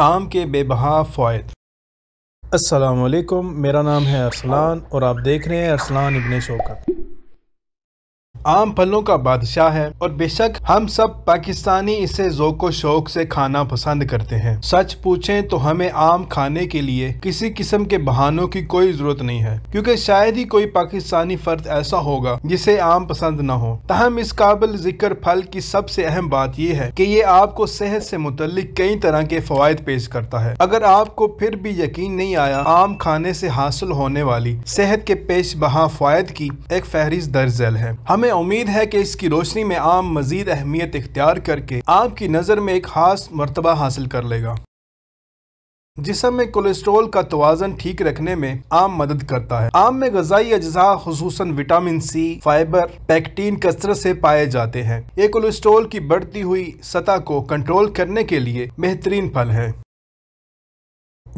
आम के बेबहा फ़ायद असलकुम मेरा नाम है अरसलान और आप देख रहे हैं अरसलान इबन शौकत आम फलों का बादशाह है और बेशक हम सब पाकिस्तानी इसे जोको शौक से खाना पसंद करते हैं सच पूछें तो हमें आम खाने के लिए किसी किस्म के बहानों की कोई जरूरत नहीं है क्योंकि शायद ही कोई पाकिस्तानी फर्द ऐसा होगा जिसे आम पसंद न हो तहम इस काबिल जिक्र फल की सबसे अहम बात यह है की ये आपको सेहत से मुतलिक कई तरह के फवायद पेश करता है अगर आपको फिर भी यकीन नहीं आया आम खाने से हासिल होने वाली सेहत के पेश बहा फायद की एक फहरिस्त दर्ज है हमें उम्मीद है कि इसकी रोशनी में आम मजीद अहमियत इख्तियार करके आपकी नज़र में एक खास मरतबा हासिल कर लेगा जिसम में कोलेस्ट्रोल का तोज़न ठीक रखने में आम मदद करता है आम में गजाई अज्जा खसूस विटामिन सी फाइबर पैक्टीन कसरत से पाए जाते हैं ये कोलेस्ट्रोल की बढ़ती हुई सतह को कंट्रोल करने के लिए बेहतरीन फल है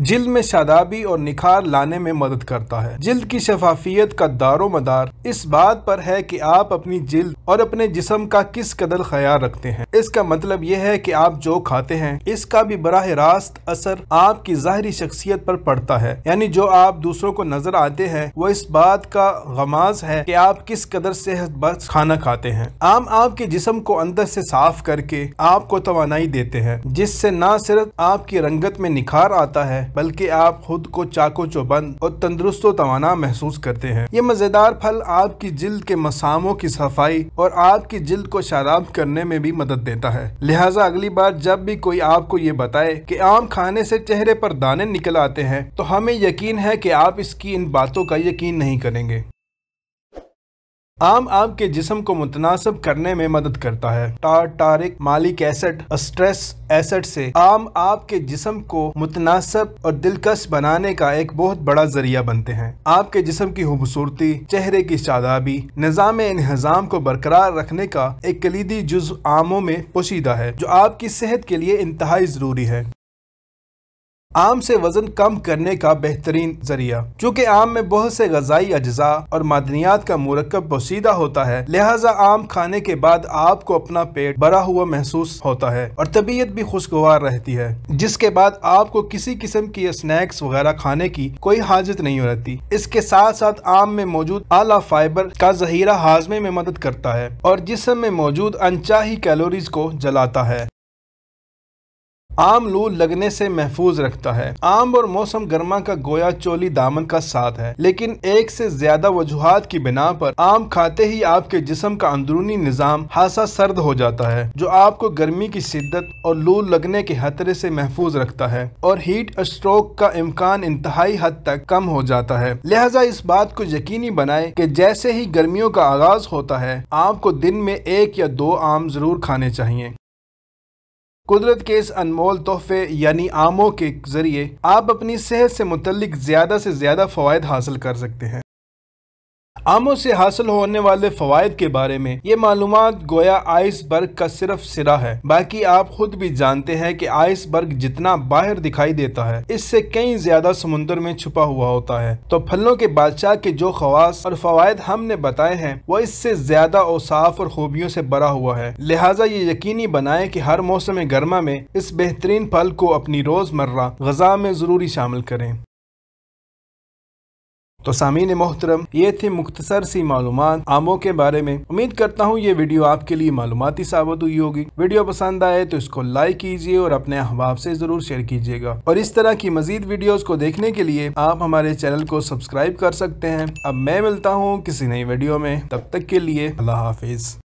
जिल्द में शादाबी और निखार लाने में मदद करता है जिल्द की शफाफियत का दारो मदार इस बात पर है कि आप अपनी जिल्द और अपने जिसम का किस कदर ख्याल रखते हैं इसका मतलब यह है कि आप जो खाते हैं इसका भी बरह रास्त असर आपकी ज़ाहरी शख्सियत पर पड़ता है यानी जो आप दूसरों को नजर आते हैं वो इस बात का गमाज है की कि आप किस कदर सेहत बस खाना खाते हैं आम आपके जिसम को अंदर से साफ करके आपको तोानाई देते हैं जिससे न सिर्फ आपकी रंगत में निखार आता है बल्कि आप खुद को चाको चौबंद और तंदरुस्त तो महसूस करते हैं ये मज़ेदार फल आपकी जिल्द के मसामों की सफाई और आपकी जिल्द को शादाब करने में भी मदद देता है लिहाजा अगली बार जब भी कोई आपको ये बताए की आम खाने ऐसी चेहरे पर दाने निकल आते हैं तो हमें यकीन है की आप इसकी इन बातों का यकीन नहीं करेंगे आम आम के जिसम को मुतनासब करने में मदद करता है टार्टारिक मालिक एसिड स्ट्रेस एसिड से आम आपके जिसम को मुतनासब और दिलकश बनाने का एक बहुत बड़ा जरिया बनते हैं आपके जिसम की खूबसूरती चेहरे की शादाबी निज़ाम इन्हजाम को बरकरार रखने का एक कलीदी जुज आमों में पोशीदा है जो आपकी सेहत के लिए इंतहाई ज़रूरी है आम से वजन कम करने का बेहतरीन जरिया चूँकि आम में बहुत से गजाई अज्जा और मादनियात का मुरकब पोशीदा होता है लिहाजा आम खाने के बाद आपको अपना पेट भरा हुआ महसूस होता है और तबीयत भी खुशगवार रहती है जिसके बाद आपको किसी किस्म की स्नैक्स वगैरह खाने की कोई हाजत नहीं रहती इसके साथ साथ आम में मौजूद आला फाइबर का जहीरा हाजमे में मदद करता है और जिसम में मौजूद अनचाही कैलोरीज को जलाता है आम लू लगने से महफूज रखता है आम और मौसम गर्मा का गोया चोली दामन का साथ है लेकिन एक से ज्यादा वजूहत की बिना पर आम खाते ही आपके जिसम का अंदरूनी निज़ाम हासा सर्द हो जाता है जो आपको गर्मी की शिद्दत और लू लगने के खतरे से महफूज रखता है और हीट स्ट्रोक का इम्कान इंतहाई हद तक कम हो जाता है लिहाजा इस बात को यकीनी बनाए की जैसे ही गर्मियों का आगाज होता है आपको दिन में एक या दो आम जरूर खाने चाहिए कुदरत के इस अनमोल तोहफे यानी आमों के ज़रिए आप अपनी सेहत से मुतलिक ज़्यादा से ज़्यादा फ़वाद हासिल कर सकते हैं आमों से हासिल होने वाले फवायद के बारे में ये मालूम गोया आइस बर्ग का सिर्फ सिरा है बाकी आप खुद भी जानते हैं कि बर्ग जितना बाहर दिखाई देता है इससे कई ज्यादा समुन्द्र में छुपा हुआ होता है तो फलों के बादशाह के जो खवास और फवायद हमने बताए हैं वो इससे ज्यादा औसाफ और खूबियों से भरा हुआ है लिहाजा ये यकीनी बनाए की हर मौसम गर्मा में इस बेहतरीन फल को अपनी रोजमर्रा गजा में जरूरी शामिल करें तो सामीन मोहतरम ये थे मुख्तसर सी मालूम आमों के बारे में उम्मीद करता हूँ ये वीडियो आपके लिए मालूमती साबित हुई होगी वीडियो पसंद आए तो इसको लाइक कीजिए और अपने अहबाब से जरूर शेयर कीजिएगा और इस तरह की मजीद वीडियोस को देखने के लिए आप हमारे चैनल को सब्सक्राइब कर सकते हैं अब मैं मिलता हूँ किसी नई वीडियो में तब तक के लिए अल्लाह हाफिज